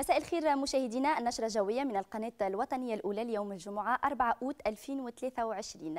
مساء الخير مشاهدينا النشرة الجوية من القناة الوطنية الأولى اليوم الجمعة 4 أوت 2023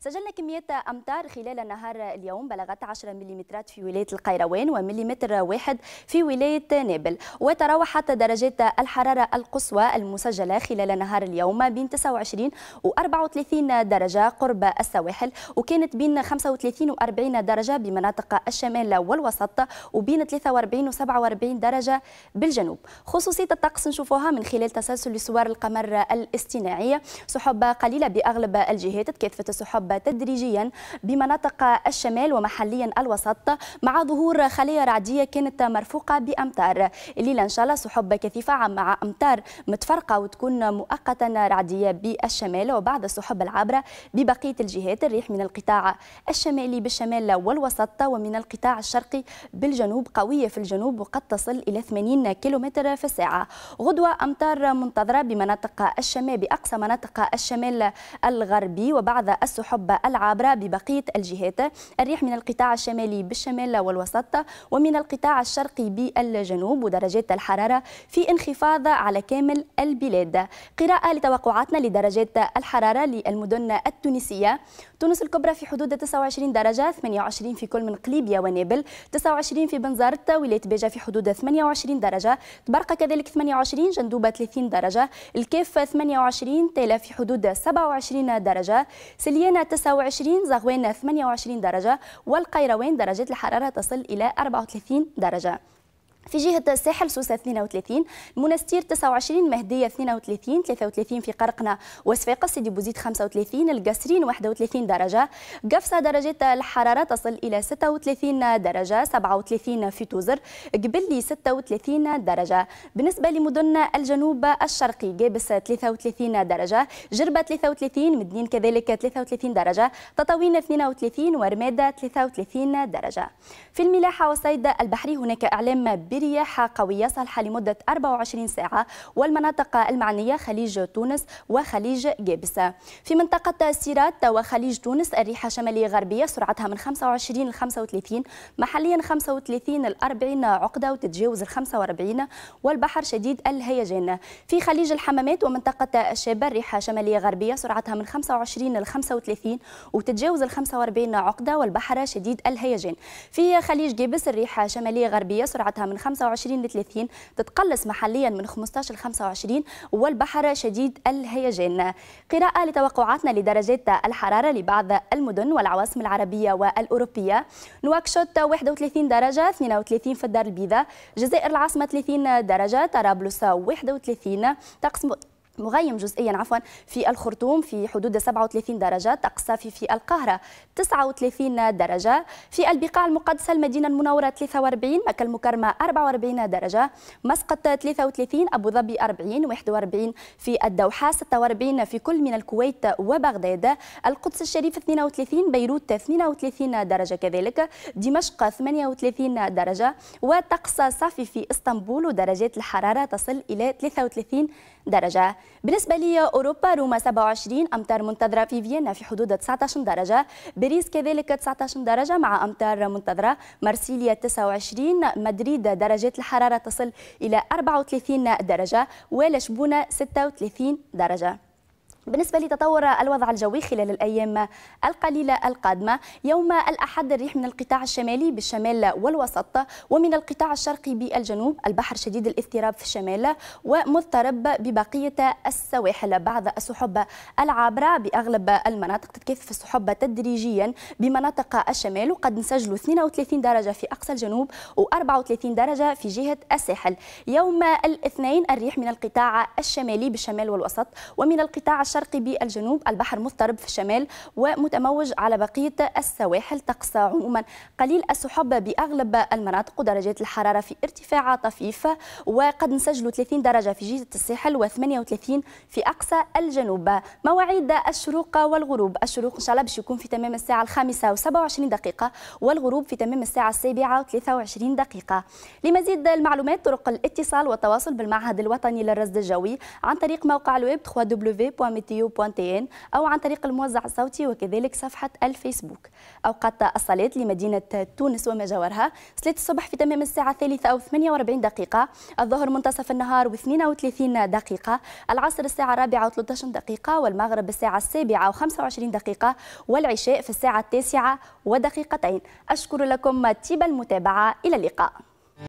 سجلنا كمية أمطار خلال نهار اليوم بلغت 10 مليمترات في ولاية القيروان ومليمتر واحد في ولاية نابل وتراوحت درجات الحرارة القصوى المسجلة خلال نهار اليوم بين 29 و 34 درجة قرب السواحل وكانت بين 35 و 40 درجة بمناطق الشمال والوسط وبين 43 و 47 درجة بالجنوب خصوصي تجسيد الطقس نشوفوها من خلال تسلسل سوار القمر الاصطناعية سحب قليلة بأغلب الجهات تكثفت السحب تدريجيا بمناطق الشمال ومحليا الوسط مع ظهور خلايا رعدية كانت مرفوقة بأمطار الليلة إن شاء الله سحب كثيفة مع أمطار متفرقة وتكون مؤقتا رعدية بالشمال وبعد السحب العابرة ببقية الجهات الريح من القطاع الشمالي بالشمال والوسط ومن القطاع الشرقي بالجنوب قوية في الجنوب وقد تصل إلى 80 كيلومتر في الساعة غدوة أمطار منتظرة بمناطق الشمال بأقصى مناطق الشمال الغربي وبعض السحب العابرة ببقية الجهات الريح من القطاع الشمالي بالشمال والوسط ومن القطاع الشرقي بالجنوب ودرجات الحرارة في انخفاض على كامل البلاد قراءة لتوقعاتنا لدرجات الحرارة للمدن التونسية تونس الكبرى في حدود 29 درجة 28 في كل من قليبيا ونابل 29 في بنزرت ولاية بيجا في حدود 28 درجة تبرقة كذلك الكليك 28 جندوبة 30 درجة الكاف 28 تيلا في حدود 27 درجة سليانة 29 زغوين 28 درجة والقيروان درجة الحرارة تصل إلى 34 درجة في جهة الساحل سوسة 32 المنستير 29 مهدية 32 33 في قرقنة وصفاقس سيدي بوزيد 35 القصرين 31 درجة قفصة درجة الحرارة تصل إلى 36 درجة 37 في توزر قبلي 36 درجة بالنسبة لمدن الجنوب الشرقي جابس 33 درجة جربة 33 مدنين كذلك 33 درجة تطاوين 32 ورمادة 33 درجة في الملاحة والصيد البحري هناك إعلام برياح قوية صالحة لمدة 24 ساعة والمناطق المعنية خليج تونس وخليج جابس في منطقة سيرات وخليج تونس الريحة شمالية غربية سرعتها من 25 ل 35 محليا 35 ل 40 عقدة وتتجاوز ال 45 والبحر شديد الهيجان في خليج الحمامات ومنطقة الشابة الريحة شمالية غربية سرعتها من 25 ل 35 وتتجاوز ال 45 عقدة والبحر شديد الهيجان في خليج جيبس الريحة شمالية غربية سرعتها من 25 ل 30 تتقلص محليا من 15 ل 25 والبحر شديد الهيجان قراءة لتوقعاتنا لدرجات الحرارة لبعض المدن والعواصم العربية والأوروبية نواكشوت 31 درجة 32 في الدار البيضاء جزائر العاصمة 30 درجة طرابلس 31 تقسم مغيم جزئيا عفوا في الخرطوم في حدود 37 درجة تقصى في القاهرة 39 درجة في البقاع المقدسة المدينة المنورة 43 مكة المكرمة 44 درجة مسقط 33 أبو ظبي 40 41 في الدوحة 46 في كل من الكويت وبغداد القدس الشريف 32 بيروت 32 درجة كذلك دمشق 38 درجة وتقصى صافي في اسطنبول ودرجات الحرارة تصل إلى 33 درجة درجة بالنسبة لي أوروبا روما 27 أمتار منتظرة في فيينا في حدود 19 درجة باريس كذلك 19 درجة مع أمتار منتظرة مارسيليا 29 مدريد درجات الحرارة تصل إلى 34 درجة ولشبونة 36 درجة بالنسبة لتطور الوضع الجوي خلال الأيام القليلة القادمة يوم الأحد الريح من القطاع الشمالي بالشمال والوسط ومن القطاع الشرقي بالجنوب البحر شديد الاضطراب في الشمال ومضطرب ببقية السواحل بعض السحب العابرة بأغلب المناطق تتكثف السحب تدريجيا بمناطق الشمال وقد نسجل 32 درجة في أقصى الجنوب و34 درجة في جهة الساحل يوم الاثنين الريح من القطاع الشمالي بالشمال والوسط ومن القطاع الشرقي بالجنوب البحر مضطرب في الشمال ومتموج على بقية السواحل تقصى عموما قليل السحب بأغلب المناطق ودرجات الحرارة في ارتفاع طفيف وقد نسجل 30 درجة في جيزة الساحل و38 في أقصى الجنوب مواعيد الشروق والغروب الشروق إن شاء الله باش يكون في تمام الساعة الخامسة و27 دقيقة والغروب في تمام الساعة السابعة و23 دقيقة لمزيد المعلومات طرق الاتصال والتواصل بالمعهد الوطني للرصد الجوي عن طريق موقع الويب 3 تيو.تي أو عن طريق الموزع الصوتي وكذلك صفحة الفيسبوك أوقات الصلاة لمدينة تونس وما جاورها صلاة الصبح في تمام الساعة الثالثة أو 48 دقيقة الظهر منتصف النهار و32 دقيقة العصر الساعة الرابعة و13 دقيقة والمغرب الساعة السابعة و25 دقيقة والعشاء في الساعة التاسعة ودقيقتين أشكر لكم طيب المتابعة إلى اللقاء